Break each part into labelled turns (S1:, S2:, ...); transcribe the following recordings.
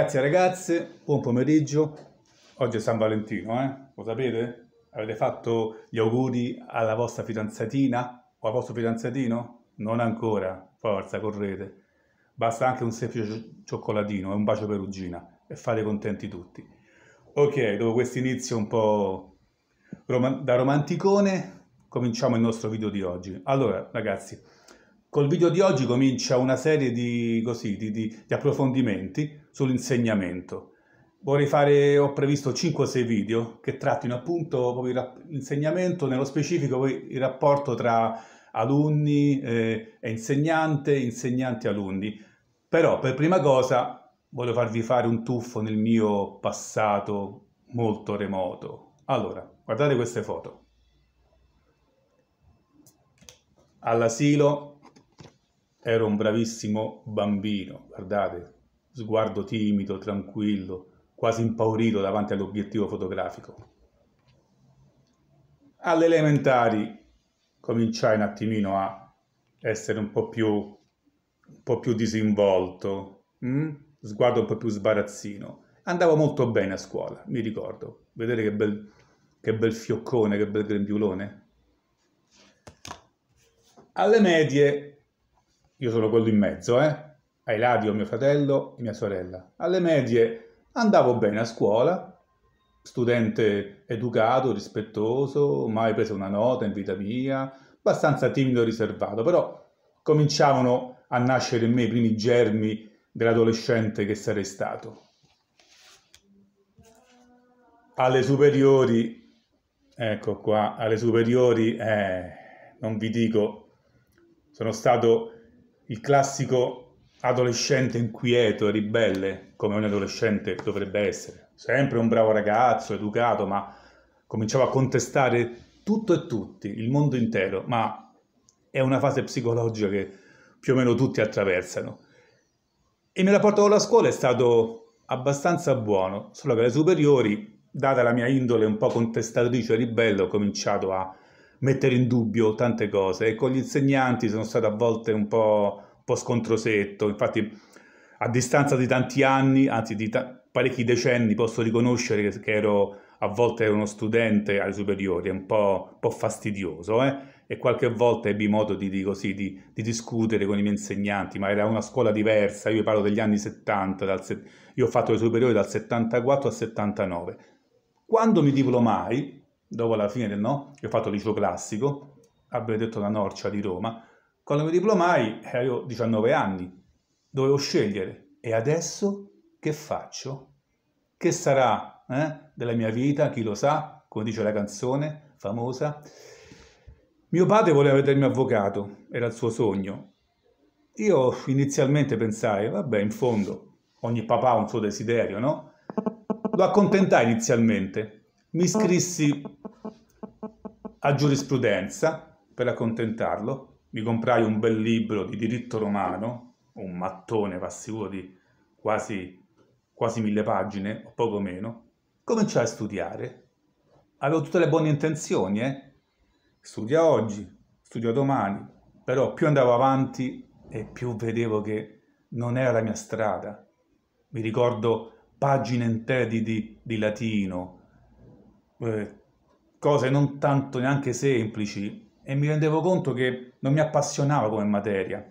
S1: Ragazzi e ragazze, buon pomeriggio. Oggi è San Valentino, eh? Lo sapete? Avete fatto gli auguri alla vostra fidanzatina o al vostro fidanzatino? Non ancora, forza, correte. Basta anche un semplice cioccolatino e un bacio perugina e fate contenti tutti. Ok, dopo questo inizio un po' da romanticone, cominciamo il nostro video di oggi. Allora, ragazzi, Col video di oggi comincia una serie di, così, di, di, di approfondimenti sull'insegnamento. Vorrei fare, ho previsto 5-6 video che trattino appunto l'insegnamento, nello specifico poi il rapporto tra alunni eh, e insegnante, insegnanti alunni. Però per prima cosa voglio farvi fare un tuffo nel mio passato molto remoto. Allora, guardate queste foto. All'asilo ero un bravissimo bambino, guardate, sguardo timido, tranquillo, quasi impaurito davanti all'obiettivo fotografico. Alle elementari cominciai un attimino a essere un po' più, un po più disinvolto, mh? Mm? sguardo un po' più sbarazzino. Andavo molto bene a scuola, mi ricordo. Vedete che bel, che bel fioccone, che bel grembiulone. Alle medie io sono quello in mezzo, eh? lati ho mio fratello e mia sorella. Alle medie andavo bene a scuola, studente educato, rispettoso, mai preso una nota in vita mia, abbastanza timido e riservato, però cominciavano a nascere in me i primi germi dell'adolescente che sarei stato. Alle superiori, ecco qua, alle superiori, eh, non vi dico, sono stato il classico adolescente inquieto e ribelle, come ogni adolescente dovrebbe essere, sempre un bravo ragazzo, educato, ma cominciava a contestare tutto e tutti, il mondo intero, ma è una fase psicologica che più o meno tutti attraversano. Il mio rapporto con la scuola è stato abbastanza buono, solo che alle superiori, data la mia indole un po' contestatrice e ribelle, ho cominciato a mettere in dubbio tante cose e con gli insegnanti sono stato a volte un po', un po scontrosetto, infatti a distanza di tanti anni, anzi di ta- parecchi decenni, posso riconoscere che, che ero a volte uno studente alle superiori, un po', un po fastidioso, eh? e qualche volta ebbi modo di, di, così, di, di, discutere con i miei insegnanti, ma era una scuola diversa, io parlo degli anni 70, se- io ho fatto le superiori dal 74 al 79. Quando mi diplomai, dopo la fine del no, che ho fatto liceo classico, a Benedetto la Norcia di Roma, quando mi diplomai eh, avevo 19 anni, dovevo scegliere e adesso che faccio? Che sarà eh, della mia vita, chi lo sa, come dice la canzone famosa. Mio padre voleva vedermi avvocato, era il suo sogno. Io inizialmente pensai, vabbè, in fondo ogni papà ha un suo desiderio, no? Lo accontentai inizialmente, mi iscrissi ah. a giurisprudenza per accontentarlo, mi comprai un bel libro di diritto romano, un mattone, va sicuro, di quasi, quasi mille pagine, o poco meno, cominciai a studiare. Avevo tutte le buone intenzioni, eh? Studia oggi, studia domani, però più andavo avanti e più vedevo che non era la mia strada. Mi ricordo pagine interi di, di latino, eh, cose non tanto neanche semplici e mi rendevo conto che non mi appassionava come materia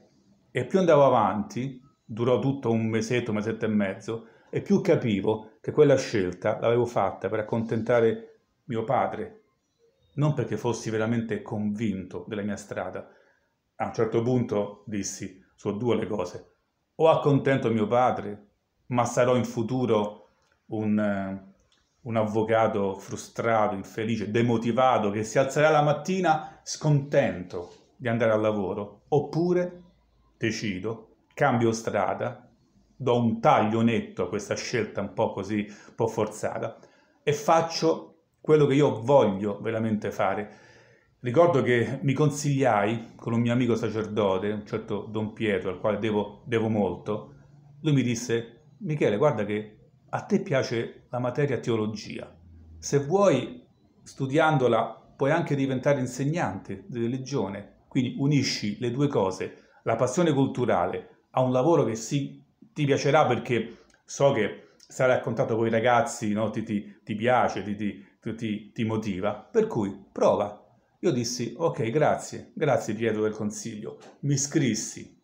S1: e più andavo avanti, durò tutto un mesetto, un mesetto e mezzo, e più capivo che quella scelta l'avevo fatta per accontentare mio padre, non perché fossi veramente convinto della mia strada. A un certo punto dissi, sono due le cose, o accontento mio padre, ma sarò in futuro un eh, un avvocato frustrato, infelice, demotivato, che si alzerà la mattina scontento di andare al lavoro, oppure decido, cambio strada, do un taglio netto a questa scelta un po' così, un po' forzata, e faccio quello che io voglio veramente fare. Ricordo che mi consigliai con un mio amico sacerdote, un certo Don Pietro, al quale devo, devo molto, lui mi disse, Michele, guarda che a te piace la materia teologia, se vuoi studiandola puoi anche diventare insegnante di religione, quindi unisci le due cose, la passione culturale a un lavoro che sì, ti piacerà perché so che sarai a contatto con i ragazzi, no? ti, ti, ti, piace, ti, ti motiva, per cui prova. Io dissi, ok, grazie, grazie Pietro del consiglio, mi scrissi,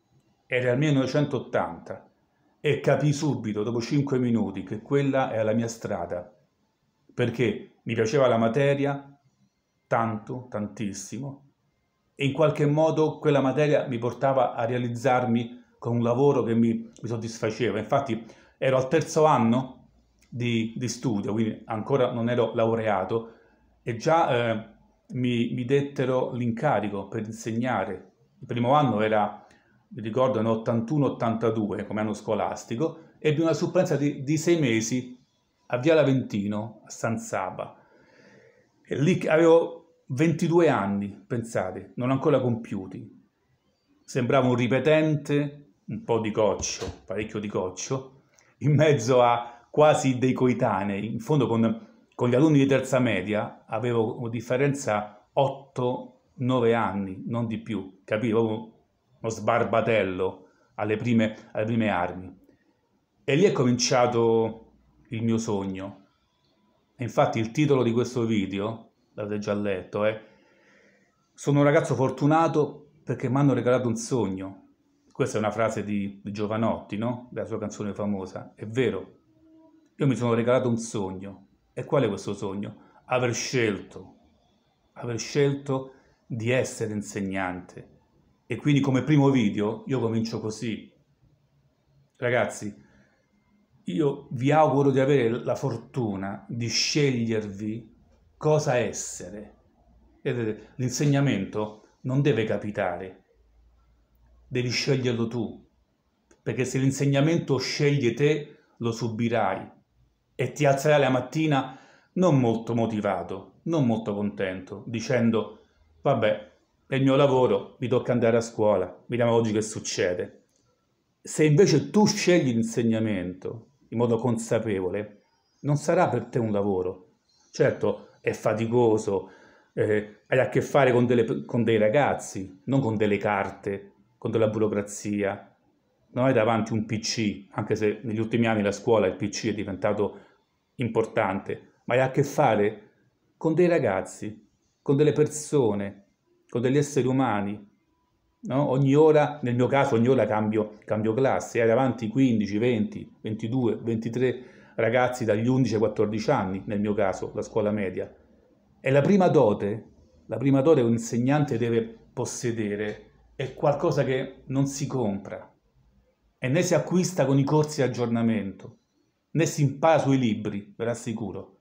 S1: era il 1980, e capii subito, dopo cinque minuti, che quella era la mia strada, perché mi piaceva la materia tanto, tantissimo, e in qualche modo quella materia mi portava a realizzarmi con un lavoro che mi, mi soddisfaceva. Infatti ero al terzo anno di, di, studio, quindi ancora non ero laureato, e già eh, mi, mi dettero l'incarico per insegnare. Il primo anno era mi ricordo nel 81-82 come anno scolastico, ebbi una supplenza di, di sei mesi a Via L'Aventino, a San Saba. E lì avevo 22 anni, pensate, non ancora compiuti. Sembravo un ripetente, un po' di coccio, parecchio di coccio, in mezzo a quasi dei coetanei. In fondo con, con gli alunni di terza media avevo una differenza 8-9 anni, non di più, capivo uno sbarbatello alle prime, alle prime armi. E lì è cominciato il mio sogno. E infatti il titolo di questo video, l'avete già letto, è Sono un ragazzo fortunato perché mi hanno regalato un sogno. Questa è una frase di, Giovanotti, no? Della sua canzone famosa. È vero, io mi sono regalato un sogno. E qual è questo sogno? Aver scelto, aver scelto di essere insegnante e quindi come primo video io comincio così. Ragazzi, io vi auguro di avere la fortuna di scegliervi cosa essere. Vedete, l'insegnamento non deve capitare, devi sceglierlo tu, perché se l'insegnamento sceglie te, lo subirai e ti alzerai la mattina non molto motivato, non molto contento, dicendo, vabbè, nel mio lavoro, mi tocca andare a scuola, vediamo oggi che succede. Se invece tu scegli l'insegnamento in modo consapevole, non sarà per te un lavoro. Certo, è faticoso, eh, hai a che fare con, delle, con dei ragazzi, non con delle carte, con della burocrazia, non hai davanti un PC, anche se negli ultimi anni la scuola, il PC è diventato importante, ma hai a che fare con dei ragazzi, con delle persone, sono degli esseri umani. No? Ogni ora, nel mio caso, ogni ora cambio, cambio classe, hai davanti 15, 20, 22, 23 ragazzi dagli 11 ai 14 anni, nel mio caso, la scuola media. E la prima dote, la prima dote che un insegnante deve possedere è qualcosa che non si compra e né si acquista con i corsi di aggiornamento, né si impara sui libri, ve lo assicuro.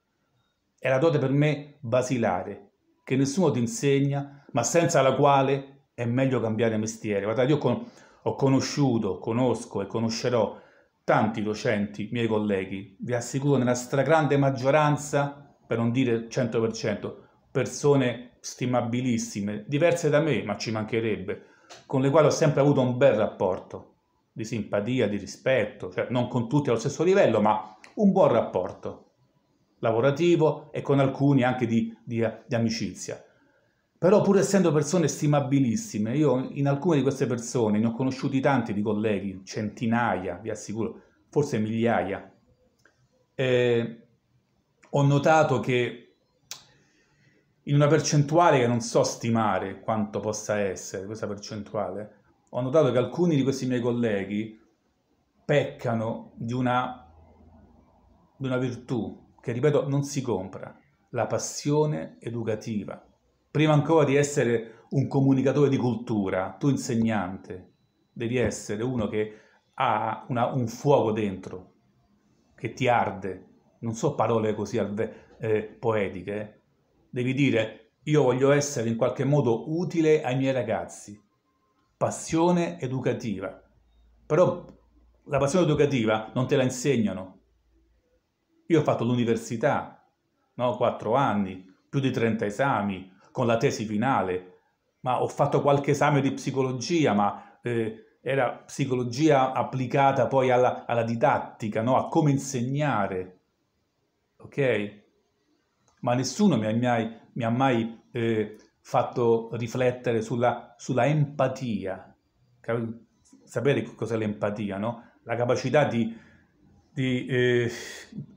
S1: È la dote per me basilare, che nessuno ti insegna, ma senza la quale è meglio cambiare mestiere. Guardate, io con, ho conosciuto, conosco e conoscerò tanti docenti, miei colleghi, vi assicuro nella stragrande maggioranza, per non dire 100%, persone stimabilissime, diverse da me, ma ci mancherebbe, con le quali ho sempre avuto un bel rapporto di simpatia, di rispetto, cioè non con tutti allo stesso livello, ma un buon rapporto lavorativo e con alcuni anche di, di, di amicizia. Però pur essendo persone stimabilissime, io in alcune di queste persone ne ho conosciuti tanti di colleghi, centinaia, vi assicuro, forse migliaia, eh, ho notato che in una percentuale che non so stimare quanto possa essere questa percentuale, ho notato che alcuni di questi miei colleghi peccano di una, di una virtù, che ripeto non si compra, la passione educativa. Prima ancora di essere un comunicatore di cultura, tu insegnante, devi essere uno che ha una, un fuoco dentro, che ti arde. Non so parole così eh, poetiche. Eh. Devi dire, io voglio essere in qualche modo utile ai miei ragazzi. Passione educativa. Però la passione educativa non te la insegnano, io ho fatto l'università, no? quattro anni, più di 30 esami, con la tesi finale, ma ho fatto qualche esame di psicologia, ma eh, era psicologia applicata poi alla, alla didattica, no? a come insegnare, ok? Ma nessuno mi ha mai, mi ha mai eh, fatto riflettere sulla, sulla empatia, sapere cos'è l'empatia, no? la capacità di, di eh,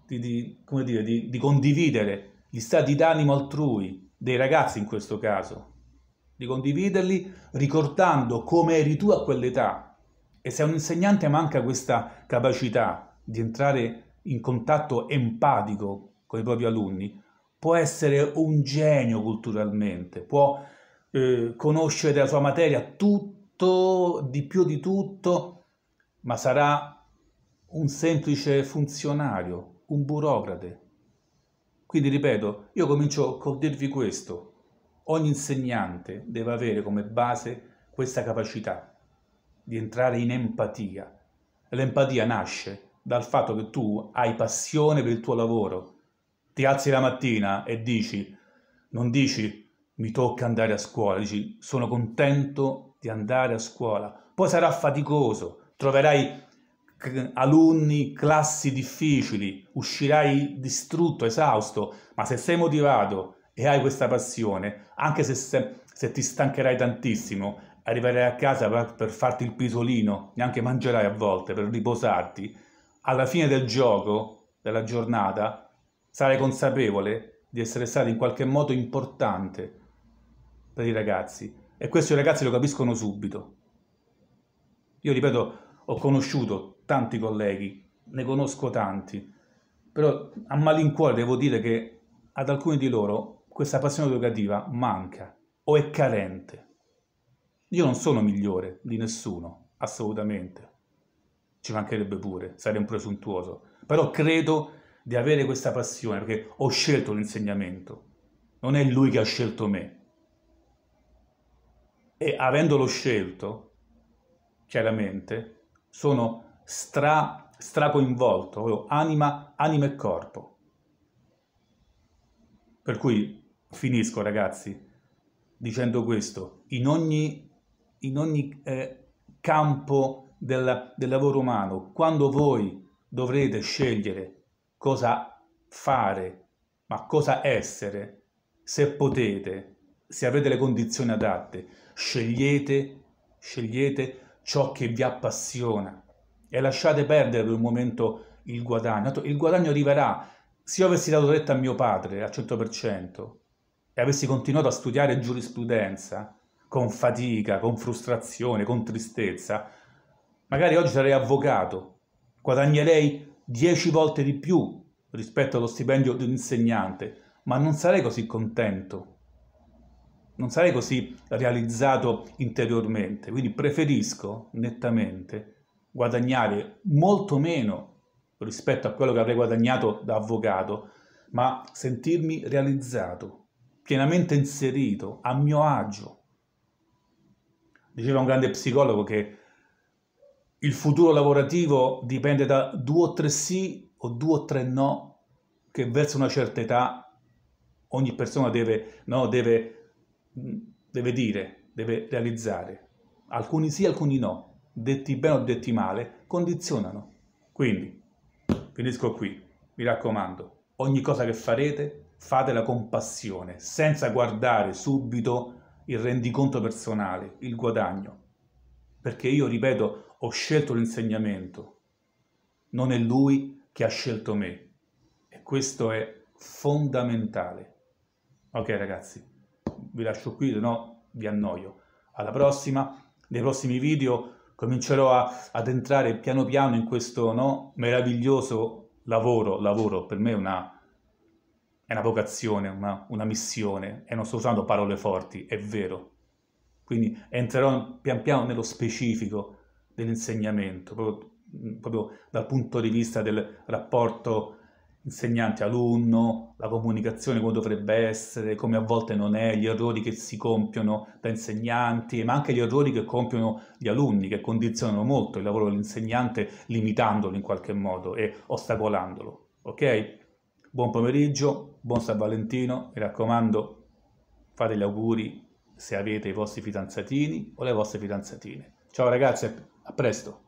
S1: di, di, dire, di condividere gli stati d'animo altrui, dei ragazzi in questo caso, di condividerli ricordando come eri tu a quell'età. E se a un insegnante manca questa capacità di entrare in contatto empatico con i propri alunni, può essere un genio culturalmente, può eh, conoscere la sua materia tutto, di più di tutto, ma sarà un semplice funzionario un burocrate. Quindi ripeto, io comincio col dirvi questo. Ogni insegnante deve avere come base questa capacità di entrare in empatia. L'empatia nasce dal fatto che tu hai passione per il tuo lavoro. Ti alzi la mattina e dici, non dici mi tocca andare a scuola, dici sono contento di andare a scuola. Poi sarà faticoso, troverai alunni, classi difficili, uscirai distrutto, esausto, ma se sei motivato e hai questa passione, anche se, se, se ti stancherai tantissimo, arriverai a casa per, per farti il pisolino, neanche mangerai a volte, per riposarti, alla fine del gioco, della giornata, sarai consapevole di essere stato in qualche modo importante per i ragazzi. E questo i ragazzi lo capiscono subito. Io ripeto, ho conosciuto tanti colleghi, ne conosco tanti, però a malincuore devo dire che ad alcuni di loro questa passione educativa manca o è carente. Io non sono migliore di nessuno, assolutamente. Ci mancherebbe pure, sarei un presuntuoso. Però credo di avere questa passione perché ho scelto l'insegnamento. Non è lui che ha scelto me. E avendolo scelto, chiaramente, sono stra, stracoinvolto, ovvero anima, anima e corpo. Per cui finisco ragazzi dicendo questo, in ogni, in ogni eh, campo del, del lavoro umano, quando voi dovrete scegliere cosa fare, ma cosa essere, se potete, se avete le condizioni adatte, scegliete, scegliete ciò che vi appassiona, e lasciate perdere per un momento il guadagno. Il guadagno arriverà. Se io avessi dato retta a mio padre al 100% e avessi continuato a studiare giurisprudenza con fatica, con frustrazione, con tristezza, magari oggi sarei avvocato, guadagnerei 10 volte di più rispetto allo stipendio di un insegnante, ma non sarei così contento, non sarei così realizzato interiormente, quindi preferisco nettamente guadagnare molto meno rispetto a quello che avrei guadagnato da avvocato, ma sentirmi realizzato, pienamente inserito, a mio agio. Diceva un grande psicologo che il futuro lavorativo dipende da due o tre sì o due o tre no che verso una certa età ogni persona deve, no, deve, deve dire, deve realizzare. Alcuni sì, alcuni no detti bene o detti male, condizionano. Quindi, finisco qui, mi raccomando, ogni cosa che farete, fatela con passione, senza guardare subito il rendiconto personale, il guadagno. Perché io, ripeto, ho scelto l'insegnamento, non è lui che ha scelto me. E questo è fondamentale. Ok ragazzi, vi lascio qui, se no vi annoio. Alla prossima, nei prossimi video comincerò a, ad entrare piano piano in questo no, meraviglioso lavoro, lavoro per me è una, è una vocazione, una, una missione, e non sto usando parole forti, è vero. Quindi entrerò pian piano nello specifico dell'insegnamento, proprio, proprio dal punto di vista del rapporto insegnante-alunno, la comunicazione come dovrebbe essere, come a volte non è, gli errori che si compiono da insegnanti, ma anche gli errori che compiono gli alunni, che condizionano molto il lavoro dell'insegnante limitandolo in qualche modo e ostacolandolo. Ok? Buon pomeriggio, buon San Valentino, mi raccomando, fate gli auguri se avete i vostri fidanzatini o le vostre fidanzatine. Ciao ragazzi, a presto!